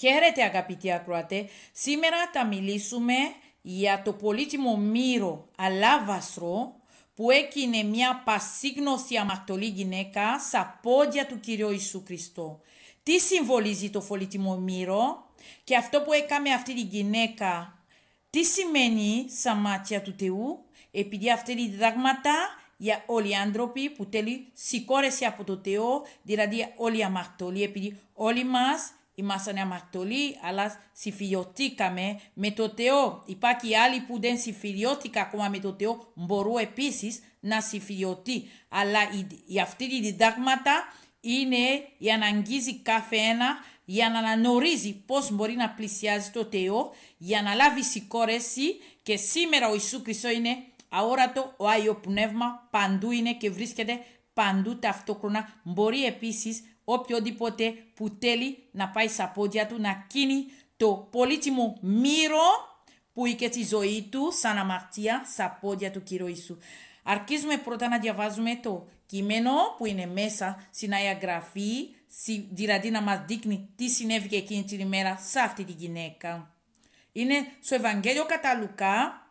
Χαίρετε αγαπητοί ακροατέ, σήμερα θα μιλήσουμε για το πολύτιμο μύρο αλάβαστρο που έκανε μια πασίγνωση αμαρτωλή γυναίκα στα πόδια του Κυρίου Ιησού Χριστό. Τι συμβολίζει το πολύτιμο μύρο και αυτό που έκαμε αυτή τη γυναίκα, τι σημαίνει στα μάτια του Θεού, επειδή αυτή τη διδάγματα για όλοι οι άνθρωποι που τέλει σηκώρεση από το Θεό, δηλαδή όλοι οι αμαρτωλοί, επειδή όλοι μας είμαστε αλλά με το Θεό. Υπάρχει άλλοι που δεν ali ακόμα με το Θεό. Μπορούν επίσης να συμφιλιωτεί. Αλλά η, η αυτή τη διδάγματα είναι για να αγγίζει κάθε ένα, για να αναγνωρίζει πώς μπορεί να πλησιάζει το Θεό, για να λάβει συγχώρεση και σήμερα ο Ιησού Χριστός είναι αόρατο, ο Άγιο Πνεύμα παντού είναι και βρίσκεται παντού ταυτόχρονα. Μπορεί επίσης οποιοδήποτε που θέλει να πάει στα πόδια του να κίνει το πολύτιμο μύρο που είχε τη ζωή του σαν αμαρτία στα πόδια του Κύριου Ιησού. Αρχίζουμε πρώτα να διαβάζουμε το κείμενο που είναι μέσα στην Άγια Γραφή, δηλαδή να μας δείχνει τι συνέβη εκείνη την ημέρα σε αυτή τη γυναίκα. Είναι στο Ευαγγέλιο κατά Λουκά,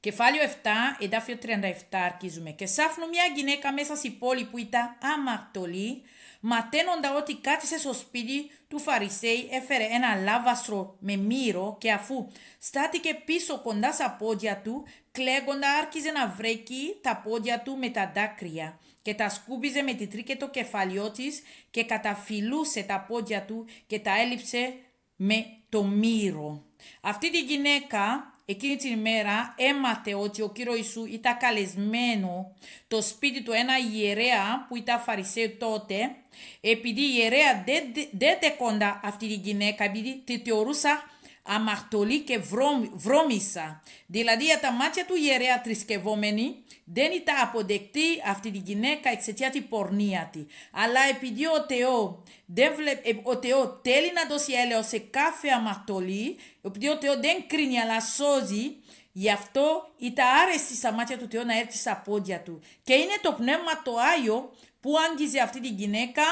κεφάλαιο 7, εντάφιο 37 αρχίζουμε. Και σάφνω μια γυναίκα μέσα στην πόλη που ήταν αμαρτωλή, Ματένοντα ότι κάθισε στο σπίτι του Φαριστέη έφερε ένα λάβαστρο με μύρο και αφού στάθηκε πίσω κοντά στα πόδια του, κλαίγοντα άρχιζε να βρέκει τα πόδια του με τα δάκρυα και τα σκούπιζε με τη τρίκε το κεφαλιό της και καταφυλούσε τα πόδια του και τα έλειψε με το μύρο. Αυτή τη γυναίκα εκείνη την ημέρα έμαθε ότι ο κύριο Ιησού ήταν καλεσμένο το σπίτι του ένα ιερέα που ήταν φαρισαίο τότε, επειδή η ιερέα δεν δέκοντα αυτή τη γυναίκα, επειδή τη θεωρούσα αμαρτωλή και βρώμη, βρώμησα. Δηλαδή για τα μάτια του ιερέα θρησκευόμενη δεν ήταν αποδεκτή αυτή τη γυναίκα εξαιτία τη πορνεία τη. Αλλά επειδή ο Θεό, βλε, ε, θέλει να δώσει έλεος σε κάθε αμαρτωλή, επειδή ο Θεό δεν κρίνει αλλά σώζει, Γι' αυτό ήταν άρεστη στα μάτια του Θεό να έρθει στα πόδια του. Και είναι το πνεύμα το Άγιο που άγγιζε αυτή τη γυναίκα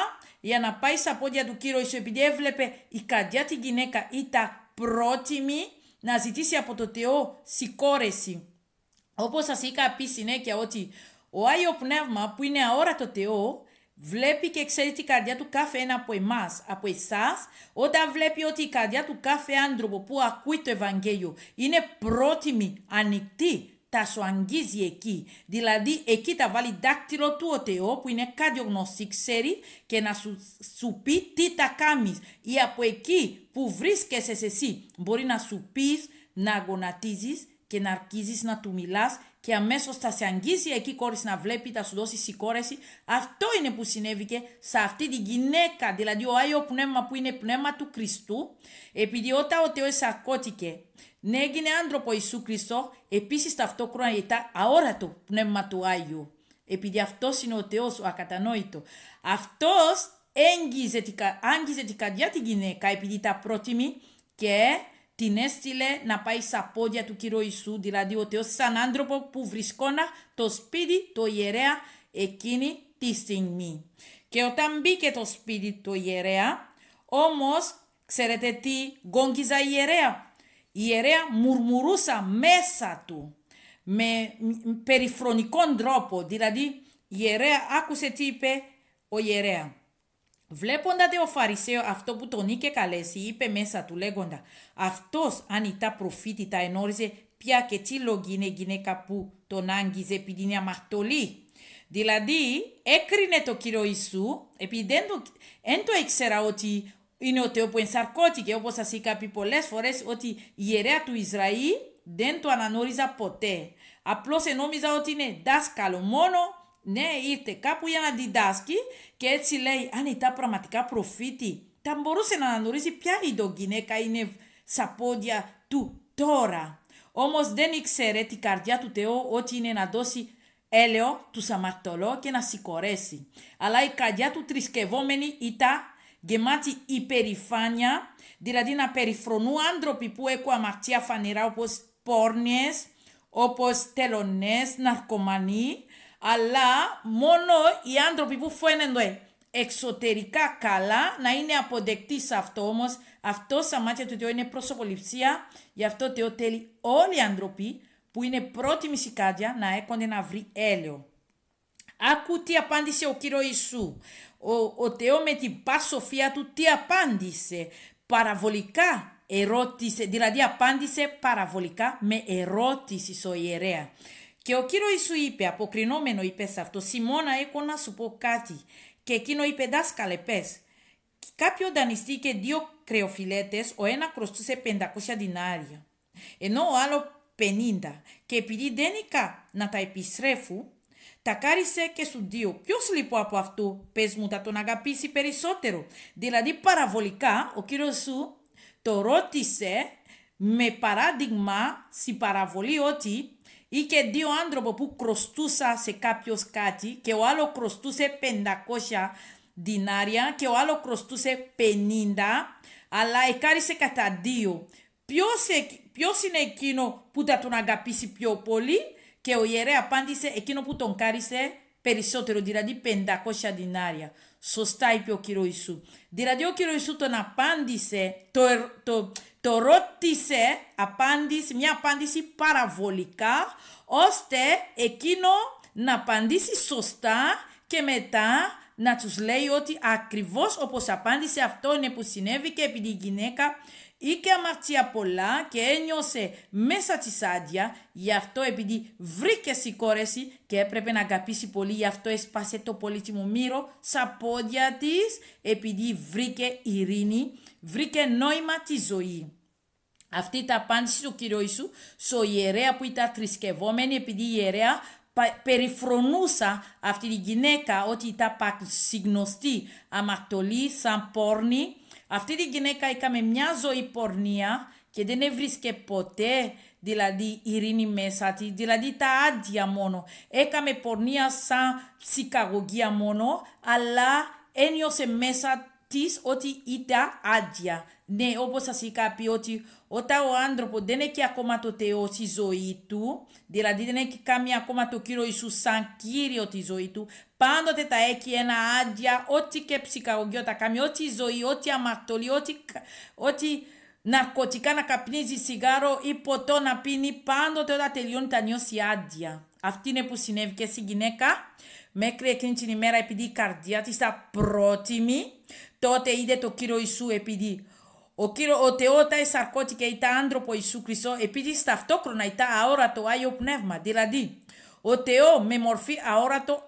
για να πάει στα πόδια του Κύριου Ιησού επειδή έβλεπε η καρδιά τη γυναίκα ήταν πρότιμη να ζητήσει από το Θεό συγκόρεση, Όπως σας είχα πει συνέχεια ότι ο Άγιο Πνεύμα που είναι αόρατο Θεό βλέπει και ξέρει την καρδιά του κάθε ένα από εμάς, από εσάς, όταν βλέπει ότι η καρδιά του κάθε άνθρωπο που ακούει το Ευαγγέλιο είναι πρότιμη, ανοιχτή τα σου αγγίζει εκεί. Δηλαδή εκεί τα βάλει δάκτυλο του ο Θεό που είναι κάτι γνωστή ξέρει και να σου, σου πει τι τα κάνεις. Ή από εκεί που βρίσκεσαι εσύ μπορεί να σου πεις να γονατίζεις και να αρκίζεις να του μιλάς και αμέσως θα σε αγγίζει εκεί κόρη να βλέπει, θα σου δώσει συγκόρεση. Αυτό είναι που συνέβηκε σε αυτή τη γυναίκα, δηλαδή ο Άγιο Πνεύμα που είναι πνεύμα του Χριστού, επειδή όταν ο Θεός σαρκώθηκε ναι, έγινε άνθρωπο Ιησού Χριστό, επίσης ταυτόχρονα ήταν αόρατο πνεύμα του Άγιου. Επειδή αυτός είναι ο Θεός, ο ακατανόητο. Αυτός άγγιζε την καρδιά τη γυναίκα, επειδή τα πρότιμη και την έστειλε να πάει στα πόδια του Κύριου Ιησού, δηλαδή ο Θεός σαν άνθρωπο που βρισκόνα το σπίτι, το ιερέα εκείνη τη στιγμή. Και όταν μπήκε το σπίτι το ιερέα, όμως, ξέρετε τι γκόγγιζα ιερέα. Η ιερέα μουρμουρούσα μέσα του με περιφρονικό τρόπο. Δηλαδή η ιερέα άκουσε τι είπε ο ιερέας. Βλέποντα ο Φαρισαίο αυτό που τον είχε καλέσει, είπε μέσα του λέγοντα «Αυτός αν ήταν προφήτη τα ενόριζε πια και τι λόγοι είναι γυναίκα που τον άγγιζε επειδή είναι αμαρτωλή». Δηλαδή έκρινε το Κύριο Ιησού επειδή δεν το, δεν το ήξερα ότι είναι ότι όπου ενσαρκώθηκε, όπως σας είχα πει πολλές φορές, ότι η ιερέα του Ισραήλ δεν το αναγνώριζα ποτέ. Απλώς ενόμιζα ότι είναι δάσκαλο μόνο, ναι, ήρθε κάπου για να διδάσκει και έτσι λέει, αν ήταν πραγματικά προφήτη, θα μπορούσε να αναγνωρίζει ποια η γυναίκα είναι στα πόδια του τώρα. Όμω δεν ήξερε την καρδιά του Θεού ότι είναι να δώσει έλεο του σαμαρτωλό και να συγχωρέσει. Αλλά η καρδιά του θρησκευόμενη ήταν γεμάτη υπερηφάνεια, δηλαδή να περιφρονούν άνθρωποι που έχουν αμαρτία φανερά όπως πόρνες, όπως τελωνές, ναρκωμανοί, αλλά μόνο οι άνθρωποι που φαίνονται εξωτερικά καλά να είναι αποδεκτοί σε αυτό όμως αυτό σαν μάτια του Θεού είναι προσωποληψία γι' αυτό Θεό θέλει όλοι οι άνθρωποι που είναι πρώτη κάτια να έχουν να βρει έλαιο Άκου τι απάντησε ο κύριο Ιησού. Ο, ο Θεό με την πασοφία του τι απάντησε. Παραβολικά ερώτησε, δηλαδή απάντησε παραβολικά με ερώτηση στο ιερέα. Και ο κύριο Ιησού είπε, αποκρινόμενο είπε σε αυτό, Σιμώνα έχω να σου πω κάτι. Και εκείνο είπε, δάσκαλε πες. Κάποιο δανειστή και δύο κρεοφιλέτες, ο ένα κροστούσε 500 δινάρια, ενώ ο άλλο πενήντα, Και επειδή δεν είχα να τα επιστρέφω, τα κάρισε και σου δύο. Ποιος λοιπόν από αυτού, πες μου, θα τον αγαπήσει περισσότερο. Δηλαδή, παραβολικά, ο κύριος σου το ρώτησε με παράδειγμα στην παραβολή ότι είχε δύο άνθρωποι που κροστούσα σε κάποιος κάτι και ο άλλο κρωστούσε 500 δινάρια και ο άλλο κρωστούσε 50, αλλά εκάρισε κατά δύο. Ποιος, είναι εκείνο που θα τον αγαπήσει πιο πολύ, και ο ιερέας απάντησε εκείνο που τον κάρισε περισσότερο, δηλαδή 500 δινάρια. Σωστά είπε ο κύριος Ιησού. Δηλαδή ο κύριος Ιησού τον απάντησε, το, το, το ρώτησε, απάντησε, μια απάντηση παραβολικά, ώστε εκείνο να απαντήσει σωστά και μετά να τους λέει ότι ακριβώς όπως απάντησε αυτό είναι που συνέβη και επειδή η γυναίκα Είχε αμαρτία πολλά και ένιωσε μέσα της άδεια, γι' αυτό επειδή βρήκε συγκόρεση και έπρεπε να αγαπήσει πολύ, γι' αυτό έσπασε το πολύτιμο μύρο στα πόδια της, επειδή βρήκε ειρήνη, βρήκε νόημα τη ζωή. Αυτή ήταν απάντηση του κυρίου Ιησού στο ιερέα που ήταν θρησκευόμενη, επειδή η ιερέα περιφρονούσα αυτή τη γυναίκα ότι ήταν συγνωστή αμαρτωλή, σαν πόρνη, αυτή τη γυναίκα είχαμε μια ζωή πορνεία και δεν έβρισκε ποτέ δηλαδή ειρήνη μέσα τη, δηλαδή τα άντια μόνο. Έκαμε πορνεία σαν ψυχαγωγία μόνο, αλλά ένιωσε μέσα της ότι ήταν άντια. Ναι, όπως σας είχα πει ότι όταν ο άνθρωπος δεν έχει ακόμα το Θεό στη ζωή του, δηλαδή δεν έχει κάνει ακόμα το Κύριο Ιησούς σαν Κύριο τη ζωή του, πάντοτε θα έχει ένα άδεια, ό,τι και ψυχαγωγείο θα κάνει, ό,τι ζωή, ό,τι αμαρτωλή, ό,τι, ό,τι ναρκωτικά να καπνίζει σιγάρο ή ποτό να πίνει, πάντοτε όταν τελειώνει θα νιώσει άντια. Αυτή είναι που συνέβη και στην γυναίκα, μέχρι εκείνη την ημέρα επειδή η καρδιά της ήταν πρότιμη, τότε είδε το Κύριο Ιησού επειδή ο, κύριο, ο Θεότα εσαρκώθηκε, ήταν άνθρωπο Ιησού Χριστό, επειδή ταυτόχρονα ήταν αόρατο Άγιο Πνεύμα. Δηλαδή, ο Θεό με μορφή αόρατο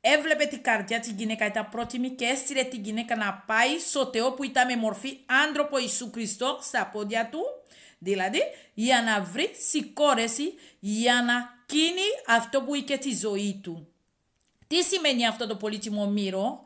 έβλεπε την καρδιά της γυναίκα, ήταν πρότιμη και έστειλε την γυναίκα να πάει στο Θεό που ήταν με μορφή άνθρωπο Ιησού Χριστό στα πόδια του. Δηλαδή, για να βρει συγκόρεση, για να κίνει αυτό που είχε τη ζωή του. Τι σημαίνει αυτό το πολύτιμο μύρο,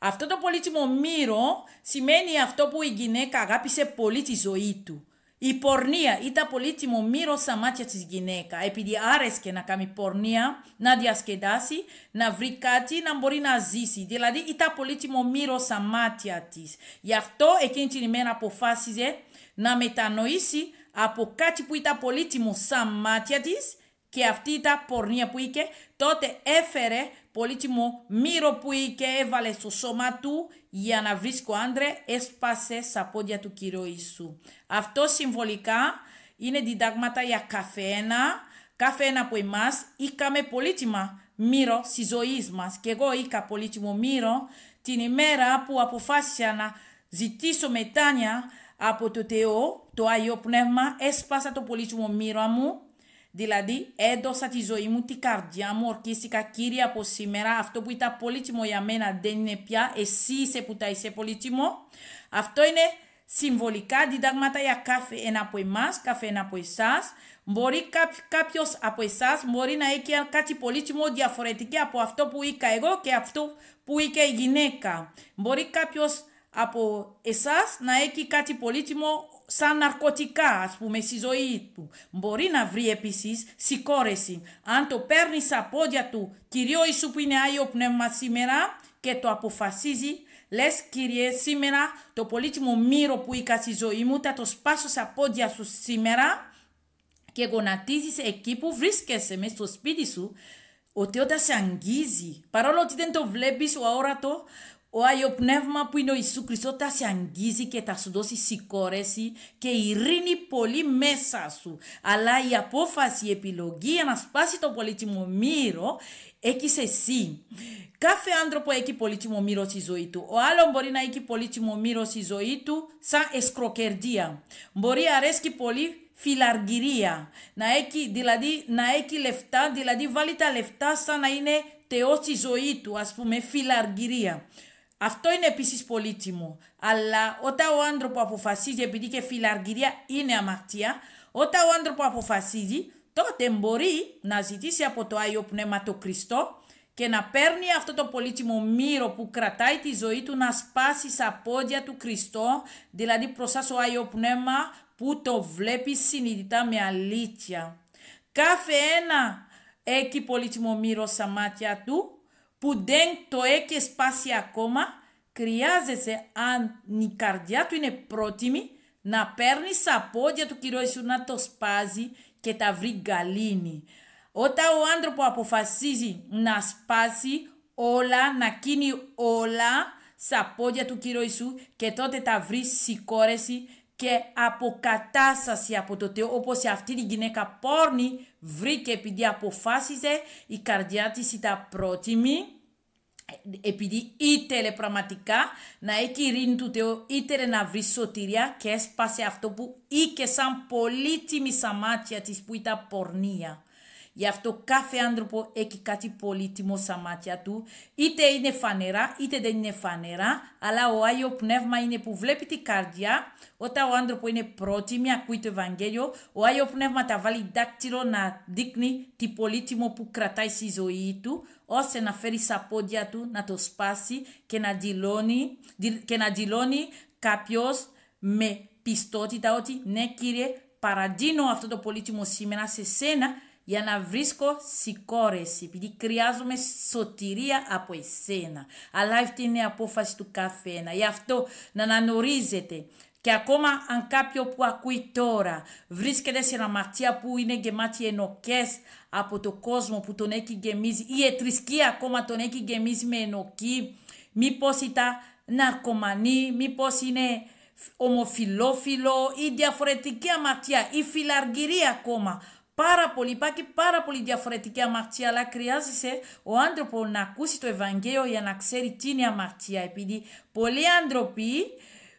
αυτό το πολύτιμο μύρο σημαίνει αυτό που η γυναίκα αγάπησε πολύ τη ζωή του. Η πορνεία ήταν πολύτιμο μύρο στα μάτια της γυναίκα, επειδή άρεσκε να κάνει πορνεία, να διασκεδάσει, να βρει κάτι, να μπορεί να ζήσει. Δηλαδή ήταν πολύτιμο μύρο στα μάτια της. Γι' αυτό εκείνη την ημέρα αποφάσιζε να μετανοήσει από κάτι που ήταν πολύτιμο στα μάτια της και αυτή ήταν πορνεία που είχε, τότε έφερε πολύτιμο μύρο που είχε έβαλε στο σώμα του για να βρίσκει άντρε έσπασε στα πόδια του Κύριου Ιησού. Αυτό συμβολικά είναι διδάγματα για καθένα, καθένα από εμάς είχαμε πολύτιμα μύρο στη ζωής μας. Και εγώ είχα πολύτιμο μύρο την ημέρα που αποφάσισα να ζητήσω μετάνια από το Θεό, το Άγιο Πνεύμα, έσπασα το πολύτιμο μύρο μου Δηλαδή έδωσα τη ζωή μου, τη καρδιά μου, ορκίστηκα κύριε από σήμερα. Αυτό που ήταν πολύτιμο για μένα δεν είναι πια. Εσύ είσαι που τα είσαι πολύτιμο. Αυτό είναι συμβολικά διδάγματα για κάθε ένα από εμάς, κάθε ένα από εσάς. Μπορεί κάποιος από εσάς μπορεί να έχει κάτι πολύτιμο διαφορετικό από αυτό που είχα εγώ και αυτό που είχε η γυναίκα. Μπορεί κάποιος από εσάς να έχει κάτι πολύτιμο σαν ναρκωτικά, ας πούμε, στη ζωή του. Μπορεί να βρει επίσης συγκόρεση. Αν το παίρνει στα πόδια του, Κυρίο Ιησού που είναι Άγιο Πνεύμα σήμερα και το αποφασίζει, λες Κύριε σήμερα το πολύτιμο μύρο που είχα στη ζωή μου θα το σπάσω στα πόδια σου σήμερα και γονατίζεις εκεί που βρίσκεσαι μέσα στο σπίτι σου ότι όταν σε αγγίζει, παρόλο ότι δεν το βλέπεις ο αόρατο, ο Πνεύμα που είναι ο Ιησού Χριστός θα σε αγγίζει και θα σου δώσει συγκόρεση και ειρήνη πολύ μέσα σου. Αλλά η απόφαση, η επιλογή για να σπάσει το πολύτιμο μύρο έχεις εσύ. Κάθε άνθρωπο έχει πολύτιμο μύρο στη ζωή του. Ο άλλο μπορεί να έχει πολύτιμο μύρο στη ζωή του σαν εσκροκερδία. Μπορεί αρέσκει πολύ φιλαργυρία. Να έχει, δηλαδή, να έχει λεφτά, δηλαδή βάλει τα λεφτά σαν να είναι θεός στη ζωή του, ας πούμε, φιλαργυρία. Αυτό είναι επίσης πολύτιμο. Αλλά όταν ο άνθρωπο αποφασίζει, επειδή και φιλαργυρία είναι αμαρτία, όταν ο άνθρωπο αποφασίζει, τότε μπορεί να ζητήσει από το Άγιο Πνεύμα το Χριστό και να παίρνει αυτό το πολύτιμο μύρο που κρατάει τη ζωή του να σπάσει στα πόδια του Χριστό, δηλαδή προς το Άγιο Πνεύμα που το βλέπει συνειδητά με αλήθεια. Κάθε ένα έχει πολύτιμο μύρο στα μάτια του που δεν το έχει σπάσει ακόμα, χρειάζεσαι αν η καρδιά του είναι πρότιμη να παίρνεις στα πόδια του Κυρίου Ιησού να το σπάζει και τα βρει γαλήνη. Όταν ο άνθρωπο αποφασίζει να σπάσει όλα, να κίνει όλα στα πόδια του Κυρίου Ιησού και τότε τα βρει συγκόρεση, και αποκατάσταση από το Θεό όπως αυτή την γυναίκα πόρνη βρήκε επειδή αποφάσισε η καρδιά της ήταν πρότιμη επειδή ήθελε πραγματικά να έχει ειρήνη του Θεού, ήθελε να βρει σωτηρία και έσπασε αυτό που είχε σαν πολύτιμη σαμάτια της που ήταν πορνεία. Γι' αυτό κάθε άνθρωπο έχει κάτι πολύτιμο στα μάτια του. Είτε είναι φανερά, είτε δεν είναι φανερά, αλλά ο Άγιο Πνεύμα είναι που βλέπει την καρδιά. Όταν ο άνθρωπο είναι πρότιμη, ακούει το Ευαγγέλιο, ο Άγιο Πνεύμα τα βάλει δάκτυλο να δείχνει τι πολύτιμο που κρατάει στη ζωή του, ώστε να φέρει στα πόδια του, να το σπάσει και να δηλώνει, και να δηλώνει κάποιος με πιστότητα ότι ναι κύριε παραδίνω αυτό το πολύτιμο σήμερα σε σένα για να βρίσκω συγχώρεση, επειδή χρειάζομαι σωτηρία από εσένα. Αλλά αυτή είναι η απόφαση του καθένα. Γι' αυτό να αναγνωρίζετε και ακόμα αν κάποιο που ακούει τώρα βρίσκεται σε ένα ματιά που είναι γεμάτη ενοχές από τον κόσμο που τον έχει γεμίσει ή η θρησκεία ακόμα τον έχει γεμίσει με ενοχή, μήπως ήταν ναρκωμανή, μήπως είναι ομοφιλόφιλο ή διαφορετική αμαρτία ή φιλαργυρία ακόμα πάρα πολύ, υπάρχει πάρα πολύ διαφορετική αμαρτία, αλλά χρειάζεσαι ο άνθρωπο να ακούσει το Ευαγγέλιο για να ξέρει τι είναι αμαρτία. Επειδή πολλοί άνθρωποι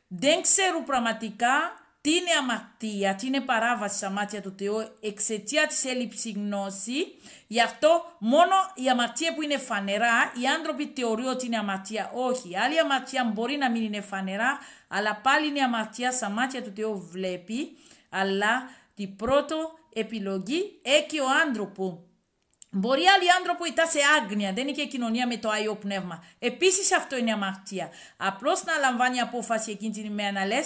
δεν ξέρουν πραγματικά τι είναι αμαρτία, τι είναι παράβαση στα μάτια του Θεού εξαιτία της έλλειψης γνώσης. Γι' αυτό μόνο η αμαρτία που είναι φανερά, οι άνθρωποι θεωρούν ότι είναι αμαρτία. Όχι, άλλη αμαρτία μπορεί να μην είναι φανερά, αλλά πάλι είναι αμαρτία στα μάτια του Θεού βλέπει. Αλλά την πρώτο επιλογή έχει ο άνθρωπο. Μπορεί άλλοι άνθρωποι ήταν σε άγνοια, δεν είχε κοινωνία με το Άγιο Πνεύμα. Επίσης αυτό είναι αμαρτία. Απλώς να λαμβάνει απόφαση εκείνη την ημέρα να λες: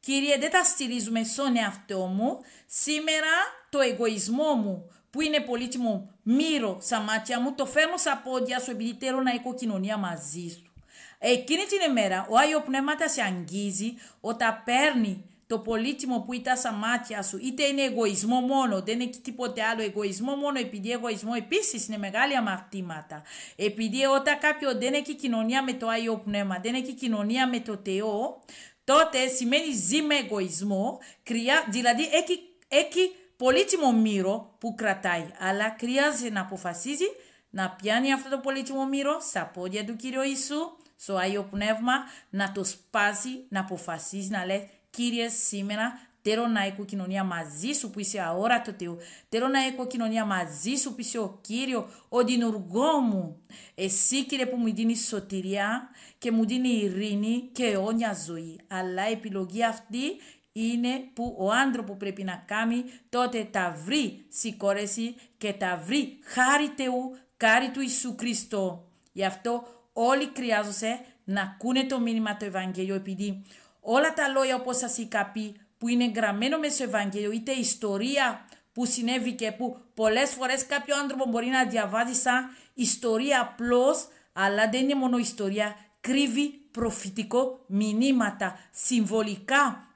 Κύριε, δεν τα στηρίζουμε στον εαυτό μου. Σήμερα το εγωισμό μου, που είναι πολύτιμο μύρο στα μάτια μου, το φέρνω στα πόδια σου επειδή θέλω να έχω κοινωνία μαζί σου. Εκείνη την ημέρα ο Άγιο Πνεύμα τα σε αγγίζει όταν παίρνει το πολύτιμο που ήταν στα μάτια σου, είτε είναι εγωισμό μόνο, δεν έχει τίποτε άλλο. Εγωισμό μόνο, επειδή εγωισμό επίσης είναι μεγάλη αμαρτήματα. Επειδή όταν κάποιο δεν έχει κοινωνία με το Άγιο Πνεύμα, δεν έχει κοινωνία με το Θεό, τότε σημαίνει ζει με εγωισμό, κρυά, δηλαδή έχει, έχει πολύτιμο μύρο που κρατάει, αλλά χρειάζεται να αποφασίζει να πιάνει αυτό το πολύτιμο μύρο στα πόδια του Κύριου Ιησού, στο Άγιο Πνεύμα, να το σπάσει, να αποφασίζει, να λέει Κύριε, σήμερα Θέλω να έχω κοινωνία μαζί σου που είσαι αόρατο Θεό. Θέλω να έχω κοινωνία μαζί σου που είσαι ο Κύριος, ο δημιουργό μου. Εσύ Κύριε που μου δίνεις σωτηρία και μου δίνεις ειρήνη και αιώνια ζωή. Αλλά η επιλογή αυτή είναι που ο άνθρωπο πρέπει να κάνει τότε τα βρει συγκόρεση και τα βρει χάρη Θεού, χάρη του Ιησού Χριστό. Γι' αυτό όλοι χρειάζονται να ακούνε το μήνυμα του Ευαγγελίου επειδή όλα τα λόγια όπως σας είχα πει που είναι γραμμένο μέσα στο Ευαγγέλιο, είτε ιστορία που συνέβη και που πολλές φορές κάποιο άνθρωπο μπορεί να διαβάζει σαν ιστορία απλώ, αλλά δεν είναι μόνο ιστορία, κρύβει προφητικό μηνύματα, συμβολικά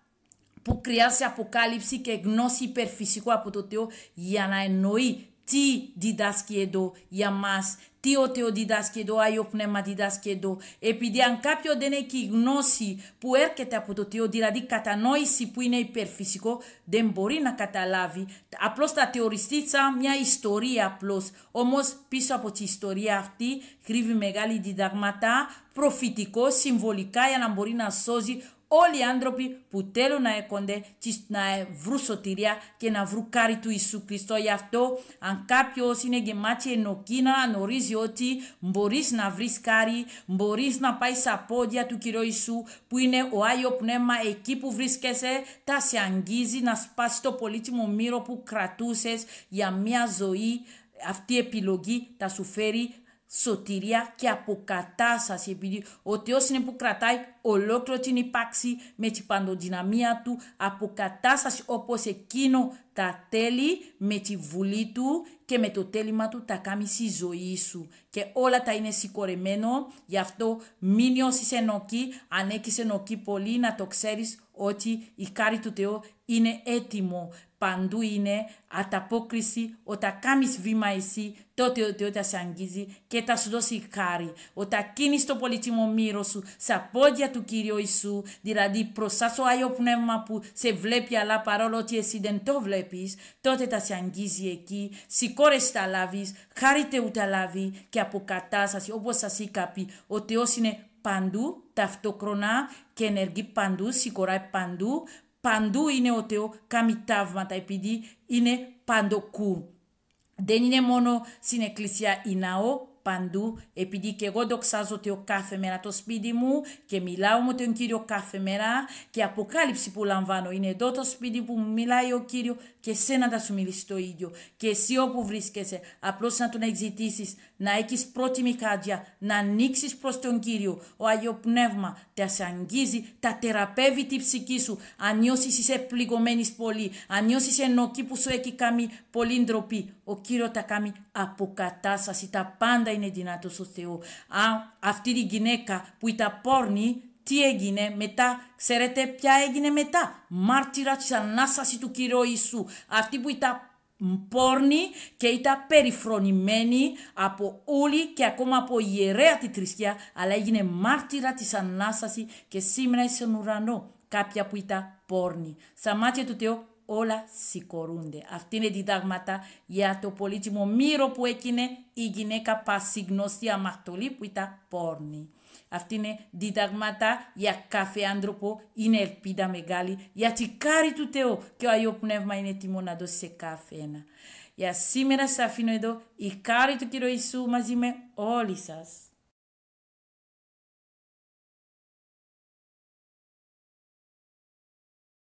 που χρειάζεται αποκάλυψη και γνώση υπερφυσικού από το Θεό για να εννοεί τι διδάσκει εδώ για μας, τι ο Θεοδίδασκε εδώ, Άγιο Πνεύμα διδάσκει εδώ. Επειδή αν κάποιος δεν έχει γνώση που έρχεται από το Θεό, δηλαδή κατανόηση που είναι υπερφυσικό, δεν μπορεί να καταλάβει. Απλώς θα θεωρηστεί σαν μια ιστορία απλώς. Όμως πίσω από την ιστορία αυτή κρύβει μεγάλη διδαγματά, προφητικό, συμβολικά για να μπορεί να σώζει όλοι οι άνθρωποι που θέλουν να έρχονται να βρουν σωτηρία και να βρουν κάρι του Ιησού Χριστό. Γι' αυτό αν κάποιος είναι γεμάτη ενοκή να γνωρίζει ότι μπορείς να βρεις κάρι, μπορείς να πάεις στα πόδια του Κυρίου Ιησού που είναι ο Άγιο Πνεύμα εκεί που βρίσκεσαι, τα σε αγγίζει να σπάσεις το πολύτιμο μύρο που κρατούσες για μια ζωή αυτή η επιλογή θα σου φέρει σωτηρία και αποκατάσταση επειδή ο Θεός είναι που κρατάει ολόκληρο την υπάρξη με την παντοδυναμία του αποκατάσταση όπως εκείνο τα τέλει με τη βουλή του και με το τέλημα του τα κάνει στη ζωή σου και όλα τα είναι συγκορεμένο, γι' αυτό μην νιώσεις ενοχή αν έχεις ενοχή πολύ να το ξέρεις ότι η κάρη του Θεού είναι έτοιμο. Παντού είναι ανταπόκριση. Όταν κάνεις βήμα εσύ, τότε ο Θεός σε αγγίζει και θα σου δώσει χάρη. Όταν κίνει το πολύτιμο μύρο σου, στα πόδια του κυρίου Ιησού, δηλαδή μπροστά το άγιο πνεύμα που σε βλέπει, αλλά παρόλο ότι εσύ δεν το βλέπεις, τότε θα σε αγγίζει εκεί. Σηκώρε τα λάβεις, χάρη Θεού τα λάβει και αποκατάσταση. Όπως σας είχα πει, ο Θεός είναι παντού, ταυτόχρονα και ενεργεί παντού, σηκωράει παντού, παντού είναι ο Θεός, κάνει ταύματα επειδή είναι παντοκού. Δεν είναι μόνο στην εκκλησία η ναό, παντού, επειδή και εγώ δοξάζω το κάθε μέρα το σπίτι μου και μιλάω με τον Κύριο κάθε μέρα και αποκάλυψη που λαμβάνω. Είναι εδώ το σπίτι που μιλάει ο Κύριο και σένα θα σου μιλήσει το ίδιο. Και εσύ όπου βρίσκεσαι, απλώς να τον εξητήσεις, να έχεις πρώτη κάτια, να ανοίξεις προς τον Κύριο. Ο Άγιο Πνεύμα τα σε αγγίζει, τα θεραπεύει τη ψυχή σου. Αν νιώσεις είσαι πληγωμένης πολύ, αν νιώσεις ενοκή που σου έχει κάνει πολύ ντροπή, ο Κύριο τα κάνει αποκατάσταση. Τα πάντα είναι δυνατός ο Θεός. Αν αυτή η γυναίκα που ήταν πόρνη, τι έγινε μετά, ξέρετε ποια έγινε μετά. Μάρτυρα της ανάστασης του Κυρίου Ιησού. Αυτή που ήταν πόρνη και ήταν περιφρονημένη από όλοι και ακόμα από ιερέα τη θρησκεία, αλλά έγινε μάρτυρα της ανάστασης και σήμερα στον ουρανό κάποια που ήταν πόρνη. Στα μάτια του Θεού όλα σηκωρούνται. Αυτή είναι διδάγματα για το πολύτιμο μύρο που έκεινε η γυναίκα πασιγνωστή αμαρτωλή που ήταν πόρνη. Αυτή είναι διδάγματα για κάθε άνθρωπο, είναι ελπίδα μεγάλη, γιατί κάρη του Θεού και ο Αγιο Πνεύμα είναι τιμό να δώσει σε κάθε ένα. Για σήμερα σας αφήνω εδώ η κάρη του Κύριου Ιησού μαζί με όλοι σας.